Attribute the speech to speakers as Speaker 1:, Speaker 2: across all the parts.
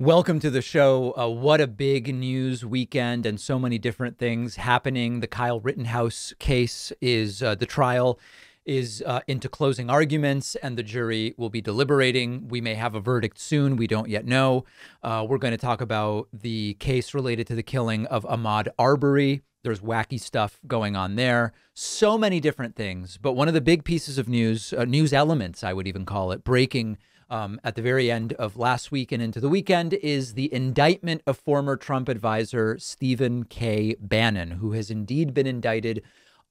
Speaker 1: Welcome to the show. Uh, what a big news weekend and so many different things happening. The Kyle Rittenhouse case is uh, the trial is uh, into closing arguments and the jury will be deliberating. We may have a verdict soon. We don't yet know. Uh, we're going to talk about the case related to the killing of Ahmad Arbery. There's wacky stuff going on there. So many different things. But one of the big pieces of news, uh, news elements, I would even call it, breaking um, at the very end of last week and into the weekend is the indictment of former Trump advisor Stephen K. Bannon, who has indeed been indicted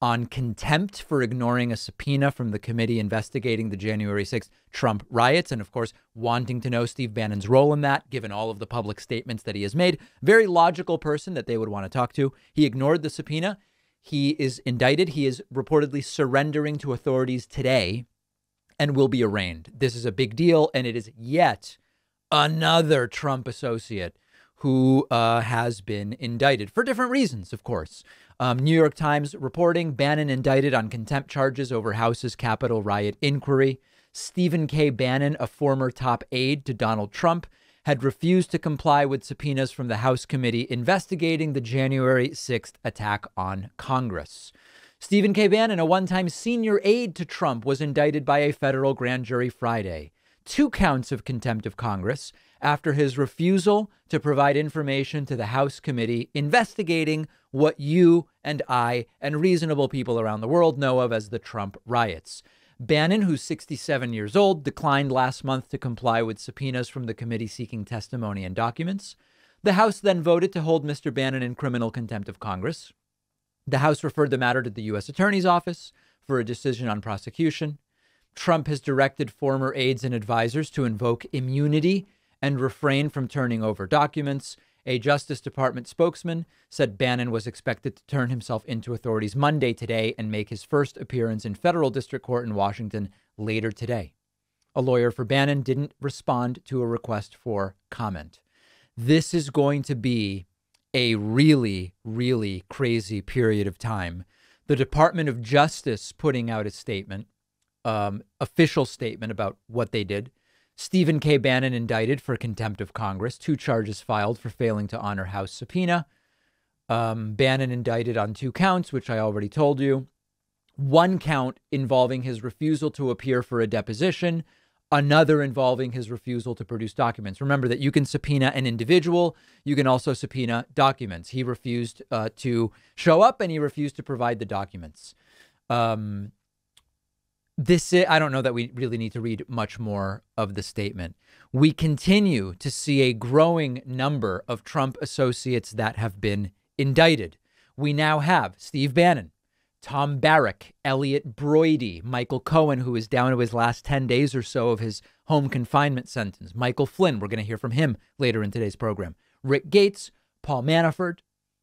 Speaker 1: on contempt for ignoring a subpoena from the committee investigating the January 6th Trump riots. And of course, wanting to know Steve Bannon's role in that, given all of the public statements that he has made. Very logical person that they would want to talk to. He ignored the subpoena. He is indicted. He is reportedly surrendering to authorities today and will be arraigned. This is a big deal, and it is yet another Trump associate who uh, has been indicted for different reasons, of course. Um, New York Times reporting Bannon indicted on contempt charges over House's Capitol riot inquiry. Stephen K. Bannon, a former top aide to Donald Trump, had refused to comply with subpoenas from the House committee investigating the January 6th attack on Congress. Stephen K. Bannon, a one time senior aide to Trump, was indicted by a federal grand jury Friday. Two counts of contempt of Congress after his refusal to provide information to the House committee investigating what you and I and reasonable people around the world know of as the Trump riots. Bannon, who's 67 years old, declined last month to comply with subpoenas from the committee seeking testimony and documents. The House then voted to hold Mr. Bannon in criminal contempt of Congress. The House referred the matter to the U.S. Attorney's Office for a decision on prosecution. Trump has directed former aides and advisors to invoke immunity and refrain from turning over documents. A Justice Department spokesman said Bannon was expected to turn himself into authorities Monday today and make his first appearance in federal district court in Washington later today. A lawyer for Bannon didn't respond to a request for comment. This is going to be a really, really crazy period of time. The Department of Justice putting out a statement, um, official statement about what they did. Stephen K. Bannon indicted for contempt of Congress, two charges filed for failing to honor House subpoena. Um, Bannon indicted on two counts, which I already told you. One count involving his refusal to appear for a deposition another involving his refusal to produce documents. Remember that you can subpoena an individual, you can also subpoena documents. He refused uh, to show up and he refused to provide the documents. Um, this I don't know that we really need to read much more of the statement. We continue to see a growing number of Trump associates that have been indicted. We now have Steve Bannon, Tom Barrick, Elliot Broidy, Michael Cohen, who is down to his last 10 days or so of his home confinement sentence, Michael Flynn, we're going to hear from him later in today's program, Rick Gates, Paul Manafort,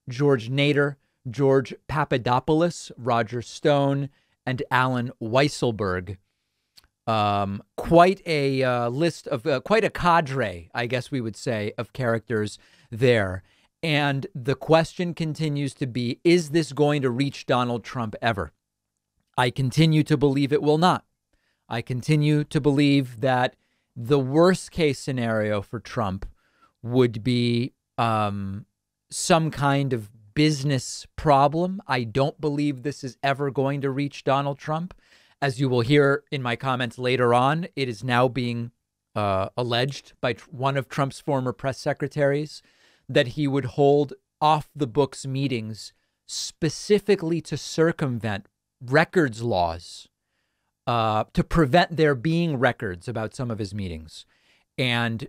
Speaker 1: George Nader, George Papadopoulos, Roger Stone, and Alan Weisselberg. Um, quite a uh, list of, uh, quite a cadre, I guess we would say, of characters there. And the question continues to be is this going to reach Donald Trump ever? I continue to believe it will not. I continue to believe that the worst case scenario for Trump would be um, some kind of business problem. I don't believe this is ever going to reach Donald Trump. As you will hear in my comments later on, it is now being uh, alleged by one of Trump's former press secretaries that he would hold off the books meetings specifically to circumvent records laws uh, to prevent there being records about some of his meetings. And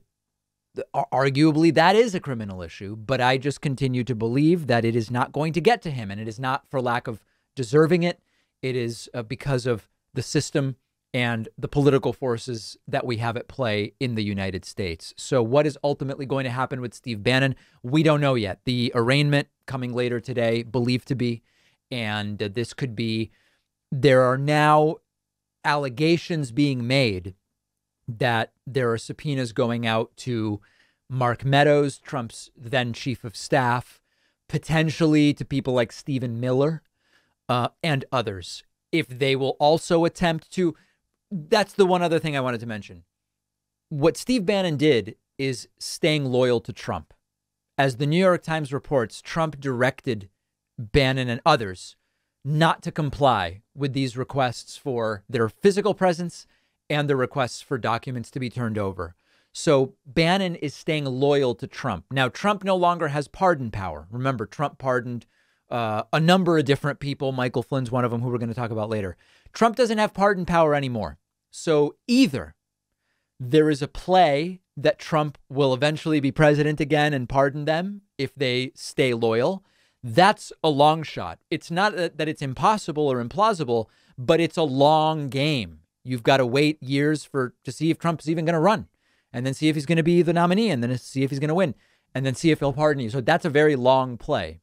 Speaker 1: arguably that is a criminal issue, but I just continue to believe that it is not going to get to him. And it is not for lack of deserving it, it is uh, because of the system and the political forces that we have at play in the United States. So, what is ultimately going to happen with Steve Bannon? We don't know yet. The arraignment coming later today, believed to be, and uh, this could be there are now allegations being made that there are subpoenas going out to Mark Meadows, Trump's then chief of staff, potentially to people like Stephen Miller uh, and others. If they will also attempt to, that's the one other thing I wanted to mention. What Steve Bannon did is staying loyal to Trump. As the New York Times reports, Trump directed Bannon and others not to comply with these requests for their physical presence and the requests for documents to be turned over. So Bannon is staying loyal to Trump. Now, Trump no longer has pardon power. Remember, Trump pardoned uh, a number of different people. Michael Flynn's one of them, who we're going to talk about later. Trump doesn't have pardon power anymore. So either there is a play that Trump will eventually be president again and pardon them if they stay loyal. That's a long shot. It's not that it's impossible or implausible, but it's a long game. You've got to wait years for to see if Trump's even going to run and then see if he's going to be the nominee and then see if he's going to win and then see if he'll pardon you. So that's a very long play.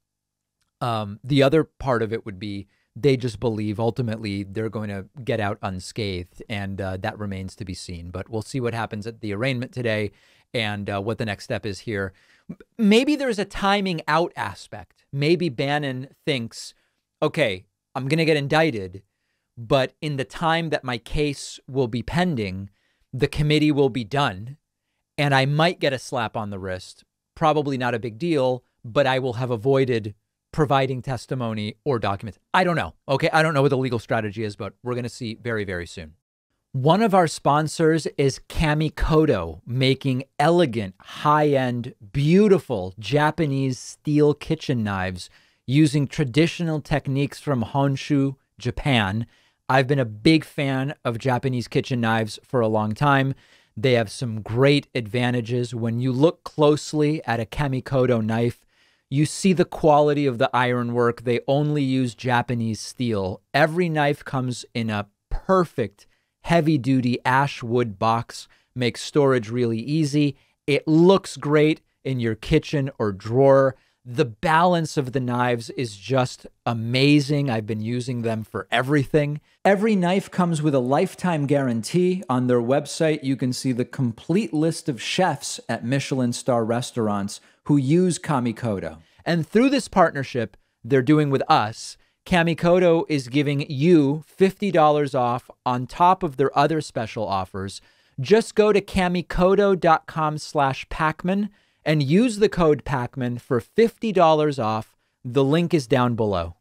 Speaker 1: Um, the other part of it would be they just believe ultimately they're going to get out unscathed, and uh, that remains to be seen. But we'll see what happens at the arraignment today and uh, what the next step is here. Maybe there's a timing out aspect. Maybe Bannon thinks, okay, I'm going to get indicted, but in the time that my case will be pending, the committee will be done, and I might get a slap on the wrist. Probably not a big deal, but I will have avoided providing testimony or documents. I don't know. Okay. I don't know what the legal strategy is, but we're going to see very, very soon. One of our sponsors is Kamikoto, making elegant, high end, beautiful Japanese steel kitchen knives using traditional techniques from Honshu, Japan. I've been a big fan of Japanese kitchen knives for a long time. They have some great advantages. When you look closely at a Kamikoto knife, you see the quality of the ironwork. They only use Japanese steel. Every knife comes in a perfect heavy duty ash wood box, makes storage really easy. It looks great in your kitchen or drawer the balance of the knives is just amazing. I've been using them for everything. Every knife comes with a lifetime guarantee. On their website, you can see the complete list of chefs at Michelin star restaurants who use Kamikoto. And through this partnership they're doing with us, Kamikoto is giving you $50 off on top of their other special offers. Just go to kamikoto.com slash pacman and use the code PACMAN for $50 off. The link is down below.